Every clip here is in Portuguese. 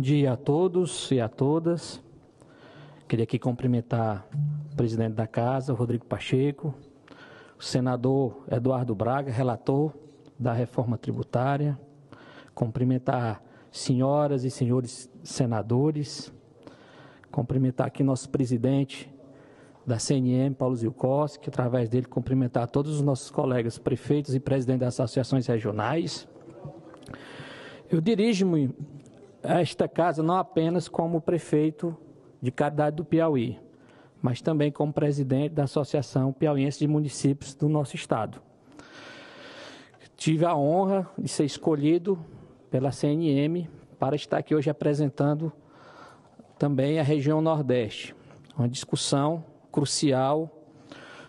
Bom dia a todos e a todas. Queria aqui cumprimentar o presidente da casa, Rodrigo Pacheco, o senador Eduardo Braga, relator da reforma tributária, cumprimentar senhoras e senhores senadores, cumprimentar aqui nosso presidente da CNM, Paulo Zilkowski, através dele cumprimentar todos os nossos colegas prefeitos e presidentes das associações regionais. Eu dirijo-me esta casa não apenas como prefeito de Caridade do Piauí, mas também como presidente da Associação Piauiense de Municípios do nosso estado. Tive a honra de ser escolhido pela CNM para estar aqui hoje apresentando também a região Nordeste, uma discussão crucial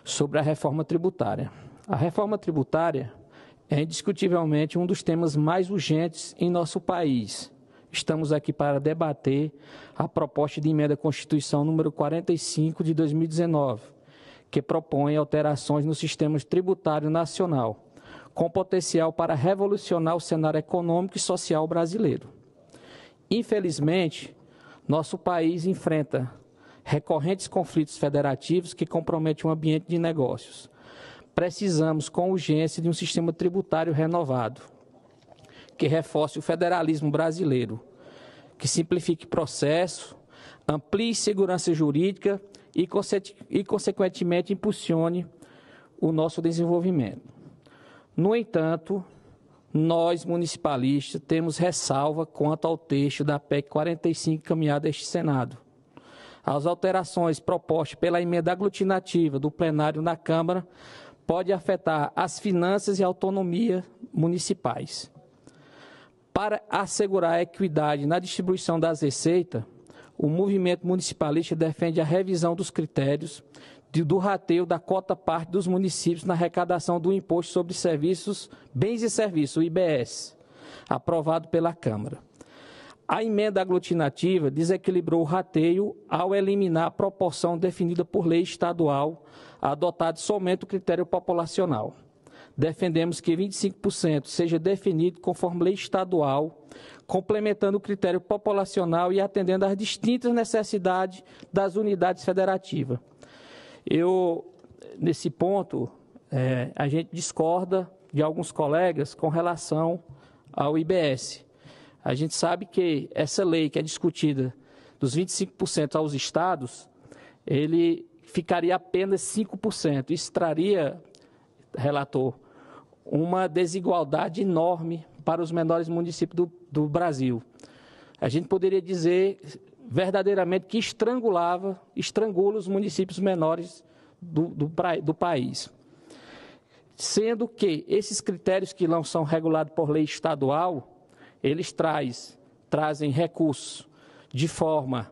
sobre a reforma tributária. A reforma tributária é indiscutivelmente um dos temas mais urgentes em nosso país estamos aqui para debater a proposta de emenda à Constituição número 45 de 2019, que propõe alterações no sistema tributário nacional, com potencial para revolucionar o cenário econômico e social brasileiro. Infelizmente, nosso país enfrenta recorrentes conflitos federativos que comprometem o ambiente de negócios. Precisamos, com urgência, de um sistema tributário renovado que reforce o federalismo brasileiro, que simplifique processo, amplie segurança jurídica e, e consequentemente, impulsione o nosso desenvolvimento. No entanto, nós, municipalistas, temos ressalva quanto ao texto da PEC 45 caminhada a este Senado. As alterações propostas pela emenda aglutinativa do plenário na Câmara pode afetar as finanças e autonomia municipais. Para assegurar a equidade na distribuição das receitas, o movimento municipalista defende a revisão dos critérios de, do rateio da cota parte dos municípios na arrecadação do Imposto sobre Serviços, Bens e Serviços, o IBS, aprovado pela Câmara. A emenda aglutinativa desequilibrou o rateio ao eliminar a proporção definida por lei estadual, adotado somente o critério populacional defendemos que 25% seja definido conforme lei estadual, complementando o critério populacional e atendendo às distintas necessidades das unidades federativas. Eu, nesse ponto, é, a gente discorda de alguns colegas com relação ao IBS. A gente sabe que essa lei que é discutida dos 25% aos estados, ele ficaria apenas 5%. Isso traria relator, uma desigualdade enorme para os menores municípios do, do Brasil. A gente poderia dizer verdadeiramente que estrangulava, estrangula os municípios menores do, do, do país. Sendo que esses critérios que não são regulados por lei estadual, eles traz, trazem recursos de forma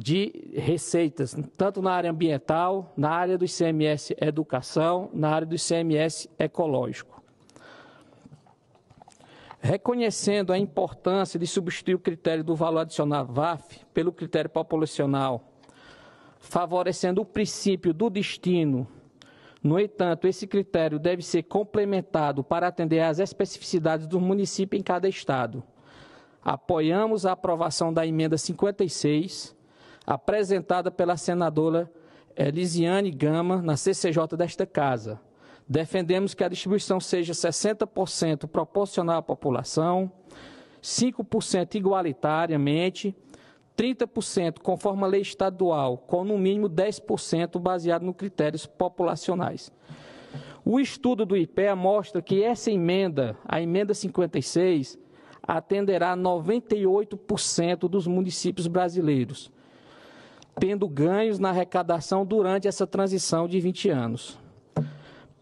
de receitas, tanto na área ambiental, na área do ICMS educação, na área do ICMS ecológico. Reconhecendo a importância de substituir o critério do valor adicional VAF pelo critério populacional, favorecendo o princípio do destino. No entanto, esse critério deve ser complementado para atender às especificidades do município em cada estado. Apoiamos a aprovação da emenda 56 apresentada pela senadora Elisiane Gama na CCJ desta Casa. Defendemos que a distribuição seja 60% proporcional à população, 5% igualitariamente, 30% conforme a lei estadual, com no mínimo 10% baseado nos critérios populacionais. O estudo do IPEA mostra que essa emenda, a emenda 56, atenderá 98% dos municípios brasileiros, tendo ganhos na arrecadação durante essa transição de 20 anos.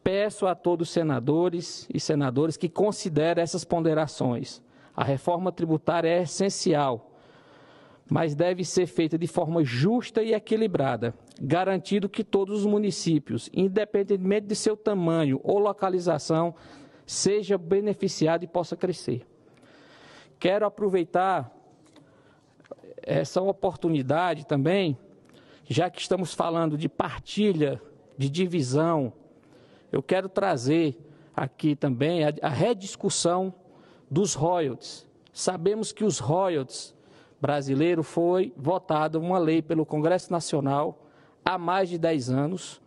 Peço a todos os senadores e senadoras que considerem essas ponderações. A reforma tributária é essencial, mas deve ser feita de forma justa e equilibrada, garantindo que todos os municípios, independentemente de seu tamanho ou localização, seja beneficiado e possa crescer. Quero aproveitar essa oportunidade também já que estamos falando de partilha, de divisão, eu quero trazer aqui também a, a rediscussão dos royalties. Sabemos que os royalties brasileiros foi votada uma lei pelo Congresso Nacional há mais de 10 anos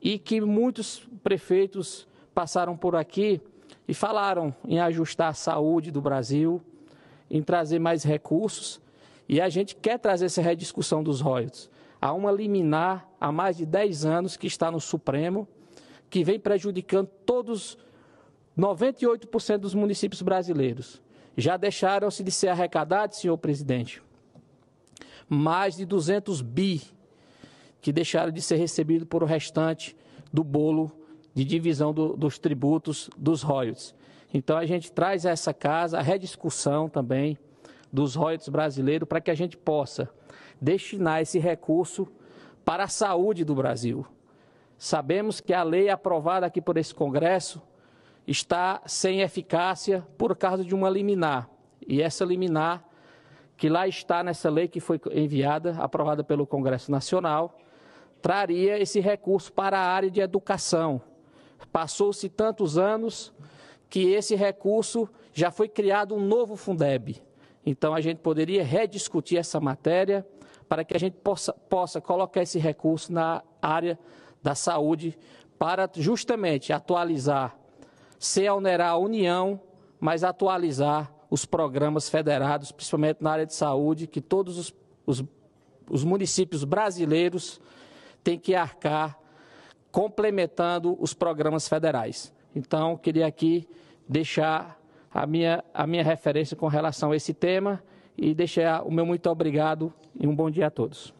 e que muitos prefeitos passaram por aqui e falaram em ajustar a saúde do Brasil, em trazer mais recursos, e a gente quer trazer essa rediscussão dos royalties. Há uma liminar há mais de 10 anos que está no Supremo, que vem prejudicando todos 98% dos municípios brasileiros. Já deixaram-se de ser arrecadados, senhor presidente, mais de 200 bi que deixaram de ser recebidos por o restante do bolo de divisão do, dos tributos dos royalties. Então a gente traz a essa casa a rediscussão também dos royalties brasileiros para que a gente possa destinar esse recurso para a saúde do Brasil. Sabemos que a lei aprovada aqui por esse Congresso está sem eficácia por causa de uma liminar. E essa liminar, que lá está nessa lei que foi enviada, aprovada pelo Congresso Nacional, traria esse recurso para a área de educação. Passou-se tantos anos que esse recurso já foi criado um novo Fundeb. Então a gente poderia rediscutir essa matéria para que a gente possa, possa colocar esse recurso na área da saúde para justamente atualizar, sem onerar a União, mas atualizar os programas federados, principalmente na área de saúde, que todos os, os, os municípios brasileiros têm que arcar complementando os programas federais. Então, queria aqui deixar a minha, a minha referência com relação a esse tema e deixar o meu muito obrigado e um bom dia a todos.